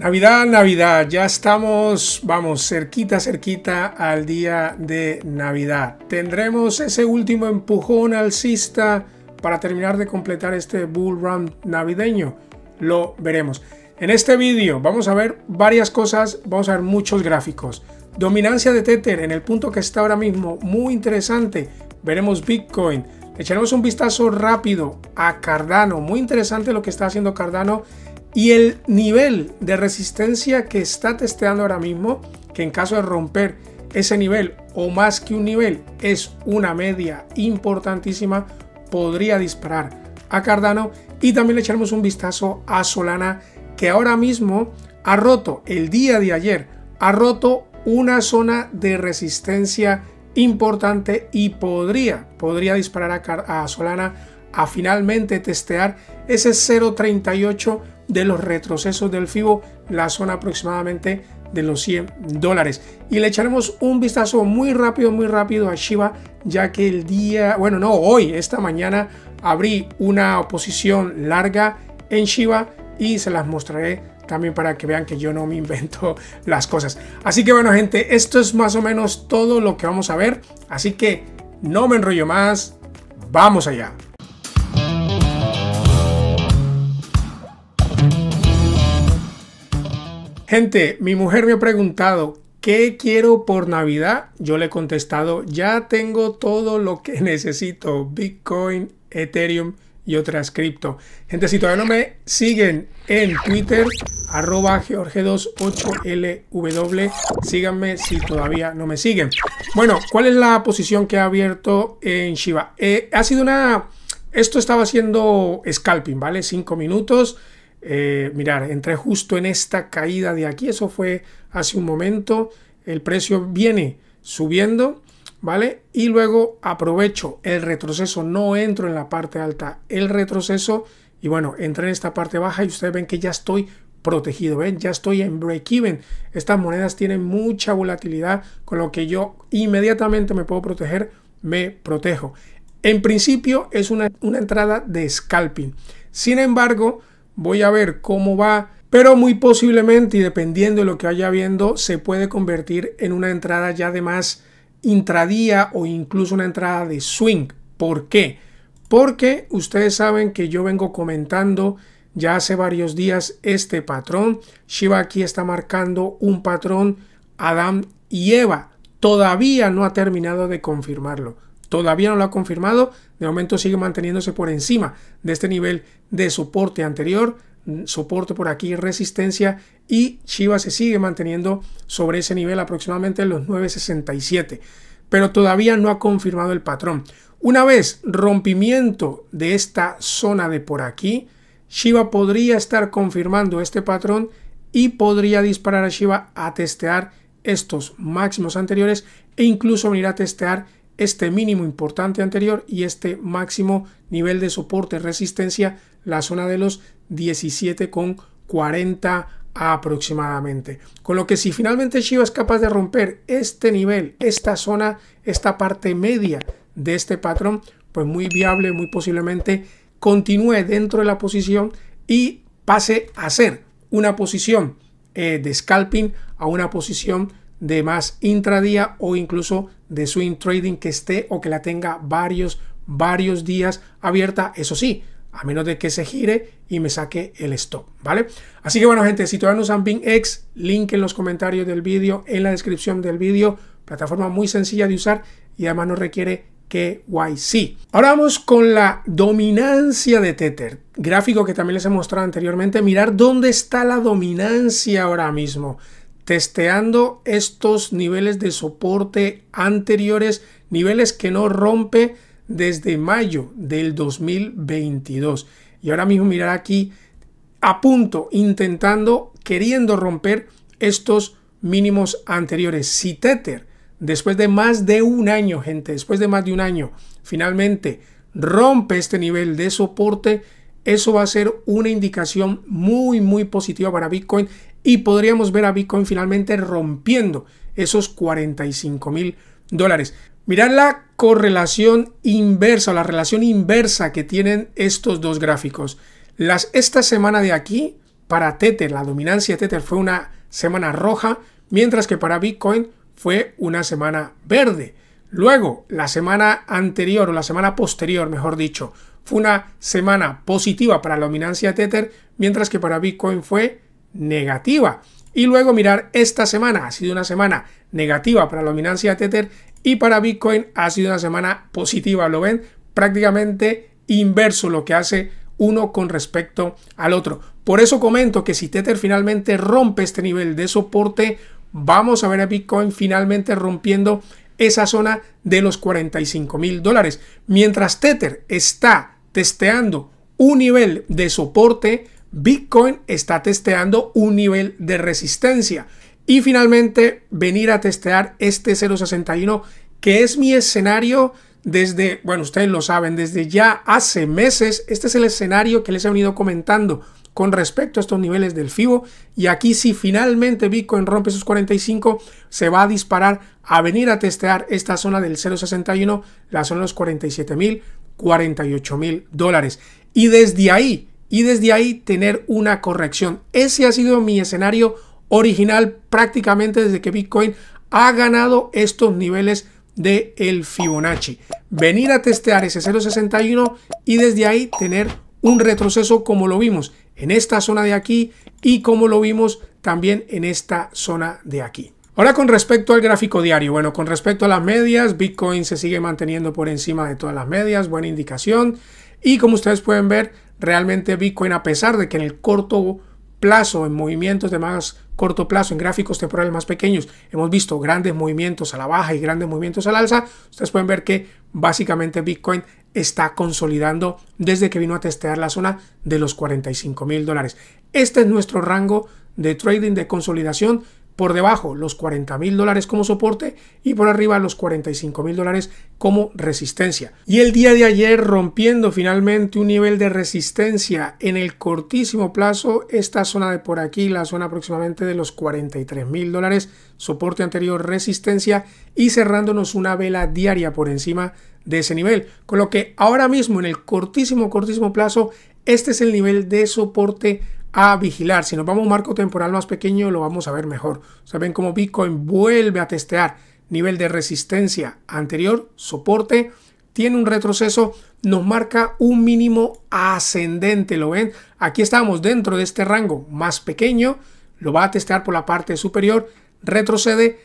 Navidad, Navidad, ya estamos, vamos, cerquita, cerquita al día de Navidad. Tendremos ese último empujón alcista para terminar de completar este bull run navideño. Lo veremos. En este vídeo vamos a ver varias cosas, vamos a ver muchos gráficos. Dominancia de Tether en el punto que está ahora mismo, muy interesante. Veremos Bitcoin. Echaremos un vistazo rápido a Cardano. Muy interesante lo que está haciendo Cardano y el nivel de resistencia que está testeando ahora mismo, que en caso de romper ese nivel o más que un nivel, es una media importantísima, podría disparar a Cardano. Y también le echaremos un vistazo a Solana, que ahora mismo ha roto, el día de ayer, ha roto una zona de resistencia importante y podría, podría disparar a, Solana a finalmente testear ese 0.38 de los retrocesos del FIBO, la zona aproximadamente de los 100 dólares. Y le echaremos un vistazo muy rápido, muy rápido a Shiba, ya que el día, bueno, no, hoy, esta mañana abrí una posición larga en Shiba y se las mostraré también para que vean que yo no me invento las cosas. Así que bueno, gente, esto es más o menos todo lo que vamos a ver. Así que no me enrollo más. Vamos allá. Gente, mi mujer me ha preguntado, ¿qué quiero por Navidad? Yo le he contestado, ya tengo todo lo que necesito, Bitcoin, Ethereum y otras cripto. Gente, si todavía no me siguen en Twitter, arroba george28lw, síganme si todavía no me siguen. Bueno, ¿cuál es la posición que ha abierto en Shiba? Eh, ha sido una... Esto estaba haciendo scalping, ¿vale? Cinco minutos. Eh, mirar, entré justo en esta caída de aquí, eso fue hace un momento, el precio viene subiendo, ¿vale? Y luego aprovecho el retroceso, no entro en la parte alta, el retroceso, y bueno, entré en esta parte baja y ustedes ven que ya estoy protegido, ¿ven? Ya estoy en break-even. Estas monedas tienen mucha volatilidad, con lo que yo inmediatamente me puedo proteger, me protejo. En principio es una, una entrada de scalping. Sin embargo, Voy a ver cómo va, pero muy posiblemente y dependiendo de lo que vaya viendo, se puede convertir en una entrada ya de más intradía o incluso una entrada de swing. ¿Por qué? Porque ustedes saben que yo vengo comentando ya hace varios días este patrón. Shiba aquí está marcando un patrón Adam y Eva. Todavía no ha terminado de confirmarlo. Todavía no lo ha confirmado, de momento sigue manteniéndose por encima de este nivel de soporte anterior, mm, soporte por aquí, resistencia y Shiba se sigue manteniendo sobre ese nivel aproximadamente en los 967, pero todavía no ha confirmado el patrón. Una vez rompimiento de esta zona de por aquí, Shiba podría estar confirmando este patrón y podría disparar a Shiba a testear estos máximos anteriores e incluso venir a testear este mínimo importante anterior y este máximo nivel de soporte resistencia la zona de los 17,40 aproximadamente con lo que si finalmente Shiva es capaz de romper este nivel esta zona esta parte media de este patrón pues muy viable muy posiblemente continúe dentro de la posición y pase a ser una posición eh, de scalping a una posición de más intradía o incluso de swing trading que esté o que la tenga varios, varios días abierta, eso sí, a menos de que se gire y me saque el stop, ¿vale? Así que bueno, gente, si todavía no usan BingX, link en los comentarios del vídeo, en la descripción del vídeo, plataforma muy sencilla de usar y además no requiere KYC. Ahora vamos con la dominancia de Tether, gráfico que también les he mostrado anteriormente, mirar dónde está la dominancia ahora mismo testeando estos niveles de soporte anteriores, niveles que no rompe desde mayo del 2022. Y ahora mismo mirar aquí a punto, intentando, queriendo romper estos mínimos anteriores. Si Tether, después de más de un año, gente, después de más de un año, finalmente rompe este nivel de soporte, eso va a ser una indicación muy, muy positiva para Bitcoin y podríamos ver a Bitcoin finalmente rompiendo esos 45 mil dólares. Mirad la correlación inversa o la relación inversa que tienen estos dos gráficos. Las, esta semana de aquí, para Tether, la dominancia de Tether fue una semana roja, mientras que para Bitcoin fue una semana verde. Luego, la semana anterior o la semana posterior, mejor dicho, fue una semana positiva para la dominancia de Tether, mientras que para Bitcoin fue negativa. Y luego mirar esta semana, ha sido una semana negativa para la dominancia de Tether y para Bitcoin ha sido una semana positiva, lo ven prácticamente inverso lo que hace uno con respecto al otro. Por eso comento que si Tether finalmente rompe este nivel de soporte, vamos a ver a Bitcoin finalmente rompiendo esa zona de los 45 mil dólares. Mientras Tether está testeando un nivel de soporte, Bitcoin está testeando un nivel de resistencia. Y finalmente, venir a testear este 0.61, que es mi escenario desde, bueno, ustedes lo saben, desde ya hace meses. Este es el escenario que les he venido comentando con respecto a estos niveles del FIBO. Y aquí si finalmente Bitcoin rompe sus 45, se va a disparar a venir a testear esta zona del 0.61, la zona de los 47 mil, 48 mil dólares. Y desde ahí y desde ahí tener una corrección. Ese ha sido mi escenario original prácticamente desde que Bitcoin ha ganado estos niveles de el Fibonacci. Venir a testear ese 0.61 y desde ahí tener un retroceso como lo vimos en esta zona de aquí y como lo vimos también en esta zona de aquí. Ahora con respecto al gráfico diario, bueno, con respecto a las medias, Bitcoin se sigue manteniendo por encima de todas las medias, buena indicación. Y como ustedes pueden ver, realmente Bitcoin, a pesar de que en el corto plazo, en movimientos de más corto plazo, en gráficos temporales más pequeños, hemos visto grandes movimientos a la baja y grandes movimientos al alza, ustedes pueden ver que básicamente Bitcoin está consolidando desde que vino a testear la zona de los 45 mil dólares. Este es nuestro rango de trading de consolidación por debajo los 40 mil dólares como soporte y por arriba los 45 mil dólares como resistencia. Y el día de ayer rompiendo finalmente un nivel de resistencia en el cortísimo plazo, esta zona de por aquí, la zona aproximadamente de los 43 mil dólares, soporte anterior, resistencia y cerrándonos una vela diaria por encima de ese nivel. Con lo que ahora mismo en el cortísimo, cortísimo plazo, este es el nivel de soporte a vigilar. Si nos vamos a un marco temporal más pequeño, lo vamos a ver mejor. saben cómo Bitcoin vuelve a testear nivel de resistencia anterior, soporte, tiene un retroceso, nos marca un mínimo ascendente, ¿lo ven? Aquí estamos dentro de este rango más pequeño, lo va a testear por la parte superior, retrocede,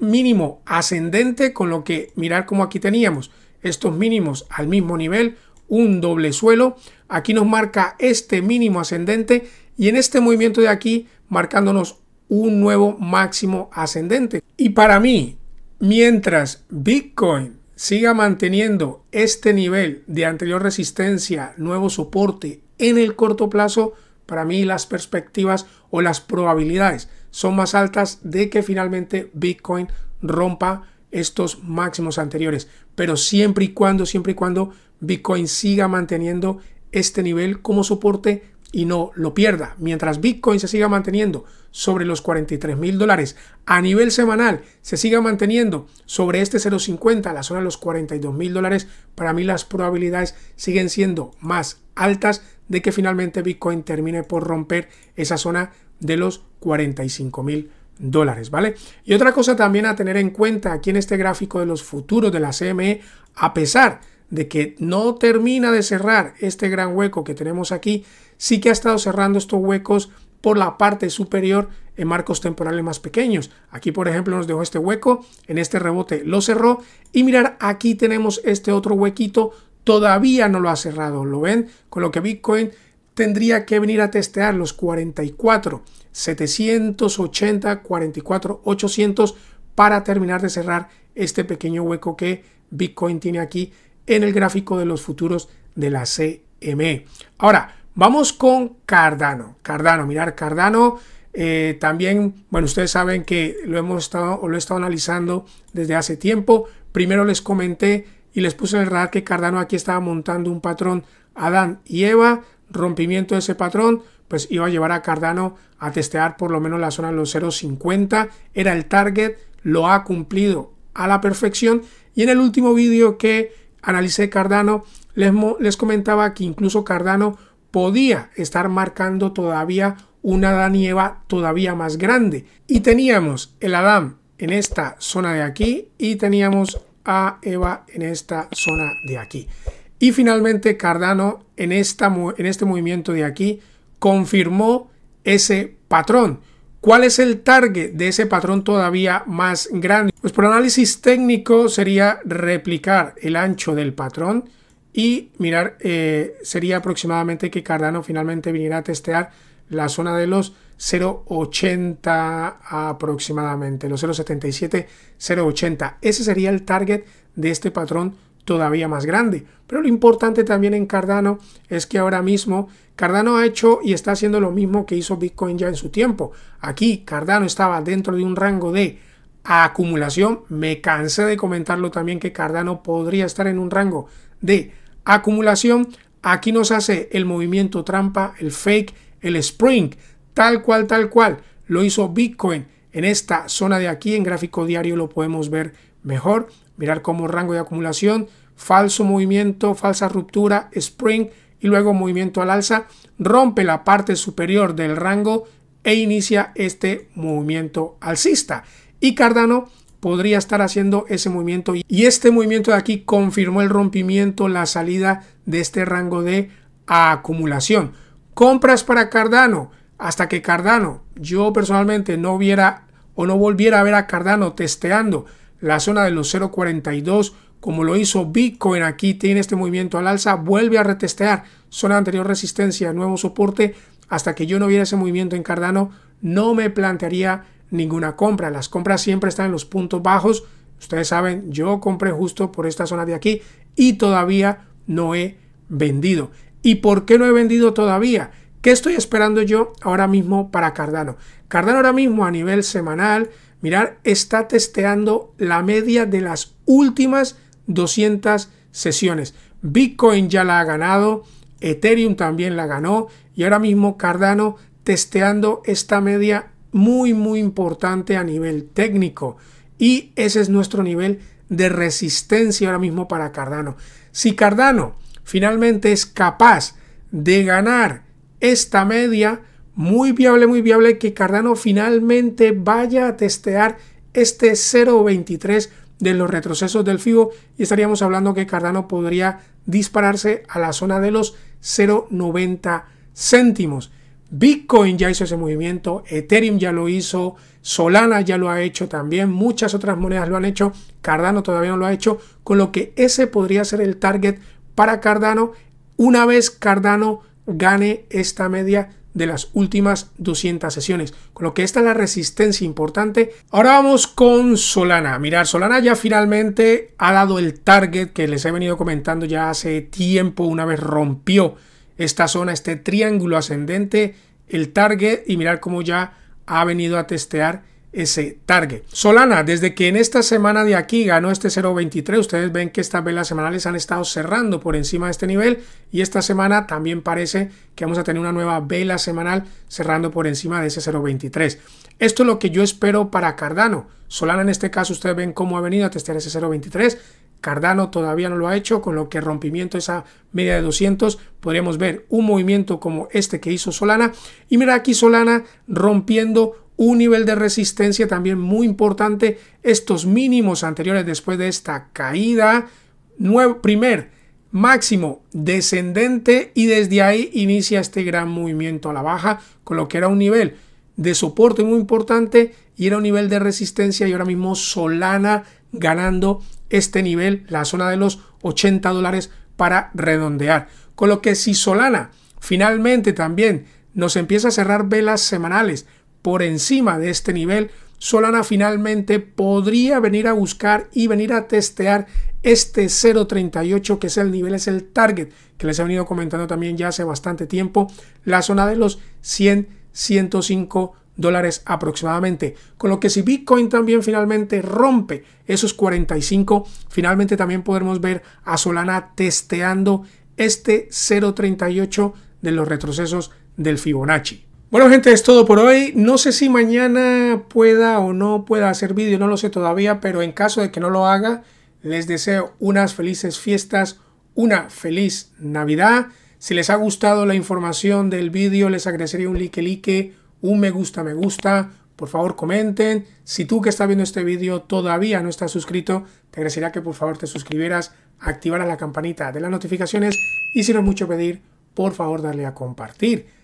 mínimo ascendente, con lo que mirar como aquí teníamos estos mínimos al mismo nivel, un doble suelo, aquí nos marca este mínimo ascendente y en este movimiento de aquí marcándonos un nuevo máximo ascendente. Y para mí, mientras Bitcoin siga manteniendo este nivel de anterior resistencia, nuevo soporte en el corto plazo, para mí las perspectivas o las probabilidades son más altas de que finalmente Bitcoin rompa estos máximos anteriores. Pero siempre y cuando, siempre y cuando Bitcoin siga manteniendo este nivel como soporte y no lo pierda. Mientras Bitcoin se siga manteniendo sobre los 43 mil dólares a nivel semanal, se siga manteniendo sobre este 0.50, la zona de los 42 mil dólares, para mí las probabilidades siguen siendo más altas de que finalmente Bitcoin termine por romper esa zona de los 45 mil dólares, ¿vale? Y otra cosa también a tener en cuenta aquí en este gráfico de los futuros de la CME, a pesar de que no termina de cerrar este gran hueco que tenemos aquí, sí que ha estado cerrando estos huecos por la parte superior en marcos temporales más pequeños. Aquí, por ejemplo, nos dejó este hueco, en este rebote lo cerró y mirar, aquí tenemos este otro huequito, todavía no lo ha cerrado, ¿lo ven? Con lo que Bitcoin tendría que venir a testear los 44, 780, 44, 800 para terminar de cerrar este pequeño hueco que Bitcoin tiene aquí en el gráfico de los futuros de la CME. Ahora, vamos con Cardano. Cardano, mirar, Cardano eh, también, bueno, ustedes saben que lo hemos estado o lo he estado analizando desde hace tiempo. Primero les comenté y les puse en el radar que Cardano aquí estaba montando un patrón Adán y Eva, rompimiento de ese patrón, pues iba a llevar a Cardano a testear por lo menos la zona de los 0.50, era el target, lo ha cumplido a la perfección y en el último vídeo que Analicé Cardano, les, les comentaba que incluso Cardano podía estar marcando todavía una Eva todavía más grande. Y teníamos el Adam en esta zona de aquí y teníamos a Eva en esta zona de aquí. Y finalmente Cardano en, esta, en este movimiento de aquí confirmó ese patrón. ¿Cuál es el target de ese patrón todavía más grande? Pues por análisis técnico sería replicar el ancho del patrón y mirar, eh, sería aproximadamente que Cardano finalmente viniera a testear la zona de los 0,80 aproximadamente, los 0,77, 0,80. Ese sería el target de este patrón todavía más grande. Pero lo importante también en Cardano es que ahora mismo Cardano ha hecho y está haciendo lo mismo que hizo Bitcoin ya en su tiempo. Aquí Cardano estaba dentro de un rango de acumulación. Me cansé de comentarlo también que Cardano podría estar en un rango de acumulación. Aquí nos hace el movimiento trampa, el fake, el spring, tal cual, tal cual. Lo hizo Bitcoin en esta zona de aquí, en gráfico diario lo podemos ver mejor mirar como rango de acumulación, falso movimiento, falsa ruptura, spring y luego movimiento al alza, rompe la parte superior del rango e inicia este movimiento alcista. Y Cardano podría estar haciendo ese movimiento y este movimiento de aquí confirmó el rompimiento, la salida de este rango de acumulación. Compras para Cardano hasta que Cardano, yo personalmente no viera o no volviera a ver a Cardano testeando la zona de los 0.42 como lo hizo Bitcoin. Aquí tiene este movimiento al alza, vuelve a retestear zona anterior resistencia, nuevo soporte. Hasta que yo no viera ese movimiento en Cardano, no me plantearía ninguna compra. Las compras siempre están en los puntos bajos. Ustedes saben, yo compré justo por esta zona de aquí y todavía no he vendido. ¿Y por qué no he vendido todavía? ¿Qué estoy esperando yo ahora mismo para Cardano? Cardano ahora mismo a nivel semanal Mirar, está testeando la media de las últimas 200 sesiones. Bitcoin ya la ha ganado, Ethereum también la ganó y ahora mismo Cardano testeando esta media muy muy importante a nivel técnico y ese es nuestro nivel de resistencia ahora mismo para Cardano. Si Cardano finalmente es capaz de ganar esta media, muy viable, muy viable que Cardano finalmente vaya a testear este 0.23 de los retrocesos del FIBO y estaríamos hablando que Cardano podría dispararse a la zona de los 0.90 céntimos. Bitcoin ya hizo ese movimiento, Ethereum ya lo hizo, Solana ya lo ha hecho también, muchas otras monedas lo han hecho, Cardano todavía no lo ha hecho, con lo que ese podría ser el target para Cardano una vez Cardano gane esta media de las últimas 200 sesiones, con lo que esta es la resistencia importante. Ahora vamos con Solana. Mirar, Solana ya finalmente ha dado el target que les he venido comentando ya hace tiempo, una vez rompió esta zona, este triángulo ascendente, el target y mirar cómo ya ha venido a testear ese target. Solana, desde que en esta semana de aquí ganó este 0.23, ustedes ven que estas velas semanales han estado cerrando por encima de este nivel y esta semana también parece que vamos a tener una nueva vela semanal cerrando por encima de ese 0.23. Esto es lo que yo espero para Cardano. Solana en este caso ustedes ven cómo ha venido a testear ese 0.23. Cardano todavía no lo ha hecho, con lo que rompimiento esa media de 200 podríamos ver un movimiento como este que hizo Solana. Y mira aquí Solana rompiendo un nivel de resistencia también muy importante, estos mínimos anteriores después de esta caída, nuevo, primer máximo descendente y desde ahí inicia este gran movimiento a la baja, con lo que era un nivel de soporte muy importante y era un nivel de resistencia y ahora mismo Solana ganando este nivel, la zona de los 80 dólares para redondear. Con lo que si Solana finalmente también nos empieza a cerrar velas semanales por encima de este nivel, Solana finalmente podría venir a buscar y venir a testear este 0.38 que es el nivel, es el target que les he venido comentando también ya hace bastante tiempo, la zona de los 100, 105 dólares aproximadamente. Con lo que si Bitcoin también finalmente rompe esos 45, finalmente también podremos ver a Solana testeando este 0.38 de los retrocesos del Fibonacci. Bueno gente, es todo por hoy. No sé si mañana pueda o no pueda hacer vídeo, no lo sé todavía, pero en caso de que no lo haga, les deseo unas felices fiestas, una feliz Navidad. Si les ha gustado la información del vídeo, les agradecería un like, like, un me gusta, me gusta. Por favor comenten. Si tú que estás viendo este vídeo todavía no estás suscrito, te agradecería que por favor te suscribieras, activaras la campanita de las notificaciones y si no es mucho pedir, por favor darle a compartir.